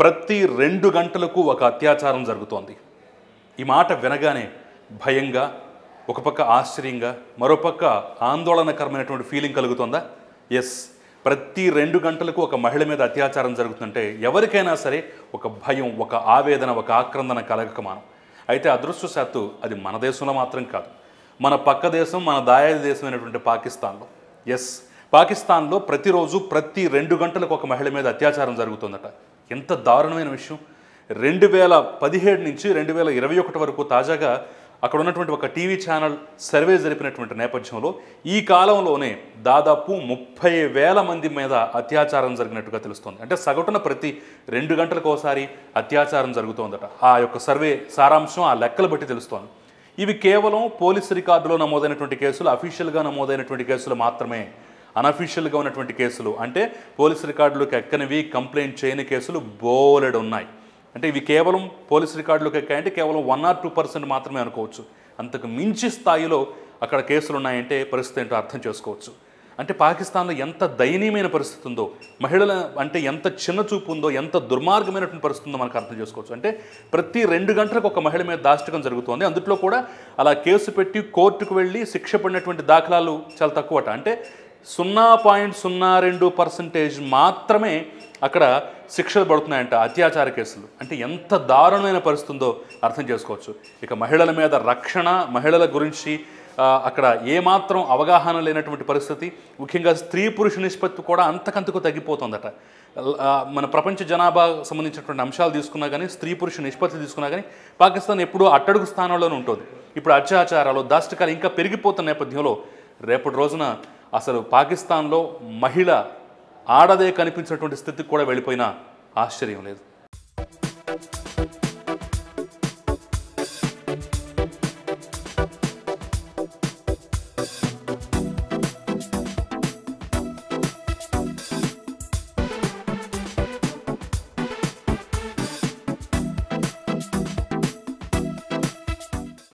ప్రతి రెండు గంటలకు ఒక అత్యాచారం జరుగుతోంది ఈ మాట వినగానే భయంగా ఒక పక్క ఆశ్చర్యంగా మరోపక్క ఆందోళనకరమైనటువంటి ఫీలింగ్ కలుగుతుందా ఎస్ ప్రతి రెండు గంటలకు ఒక మహిళ మీద అత్యాచారం జరుగుతుందంటే ఎవరికైనా సరే ఒక భయం ఒక ఆవేదన ఒక ఆక్రందన కలగక మనం అయితే అదృష్టశాత్తు అది మన దేశంలో మాత్రం కాదు మన పక్క దేశం మన దాయాది దేశం అయినటువంటి పాకిస్తాన్లో ఎస్ పాకిస్తాన్లో ప్రతిరోజు ప్రతి రెండు గంటలకు ఒక మహిళ మీద అత్యాచారం జరుగుతుందట ఎంత దారుణమైన విషయం రెండు వేల పదిహేడు నుంచి రెండు వేల ఇరవై ఒకటి వరకు తాజాగా అక్కడ ఉన్నటువంటి ఒక టీవీ ఛానల్ సర్వే జరిపినటువంటి నేపథ్యంలో ఈ కాలంలోనే దాదాపు ముప్పై వేల మంది మీద అత్యాచారం జరిగినట్టుగా తెలుస్తోంది అంటే సగటున ప్రతి రెండు గంటలకు ఒకసారి అత్యాచారం జరుగుతోందట ఆ యొక్క సర్వే సారాంశం ఆ లెక్కలు బట్టి తెలుస్తోంది ఇవి కేవలం పోలీస్ రికార్డులో నమోదైనటువంటి కేసులు అఫీషియల్గా నమోదైనటువంటి కేసులు మాత్రమే అనఫీషియల్గా ఉన్నటువంటి కేసులు అంటే పోలీస్ రికార్డులకు ఎక్కనివి కంప్లైంట్ చేయని కేసులు బోలెడు ఉన్నాయి అంటే ఇవి కేవలం పోలీస్ రికార్డులకు ఎక్కాయంటే కేవలం వన్ ఆర్ టూ పర్సెంట్ మాత్రమే అనుకోవచ్చు అంతకు మించి స్థాయిలో అక్కడ కేసులు ఉన్నాయంటే పరిస్థితి ఏంటో అర్థం చేసుకోవచ్చు అంటే పాకిస్తాన్లో ఎంత దయనీయమైన పరిస్థితి ఉందో మహిళల అంటే ఎంత చిన్న చూపు ఉందో ఎంత దుర్మార్గమైనటువంటి పరిస్థితి ఉందో మనకు అర్థం చేసుకోవచ్చు అంటే ప్రతి రెండు గంటలకు ఒక మహిళ మీద దాష్టకం జరుగుతుంది అందుట్లో కూడా అలా కేసు పెట్టి కోర్టుకు వెళ్ళి శిక్ష పడినటువంటి దాఖలాలు చాలా తక్కువట అంటే సున్నా పాయింట్ సున్నా రెండు పర్సంటేజ్ మాత్రమే అక్కడ శిక్షలు పడుతున్నాయంట అత్యాచార కేసులు అంటే ఎంత దారుణమైన పరిస్థితి ఉందో అర్థం చేసుకోవచ్చు ఇక మహిళల మీద రక్షణ మహిళల గురించి అక్కడ ఏమాత్రం అవగాహన లేనటువంటి పరిస్థితి ముఖ్యంగా స్త్రీ పురుష నిష్పత్తి కూడా అంతకంతకు తగ్గిపోతుందట మన ప్రపంచ జనాభా సంబంధించినటువంటి అంశాలు తీసుకున్నా కానీ స్త్రీ పురుష నిష్పత్తి తీసుకున్నా కానీ పాకిస్తాన్ ఎప్పుడూ అట్టడుగు స్థానంలోనే ఉంటుంది ఇప్పుడు అత్యాచారాలు దాష్టకాలు ఇంకా పెరిగిపోతున్న నేపథ్యంలో రేపటి రోజున అసలు పాకిస్తాన్లో మహిళ ఆడదే కనిపించినటువంటి స్థితికి కూడా వెళ్ళిపోయినా ఆశ్చర్యం లేదు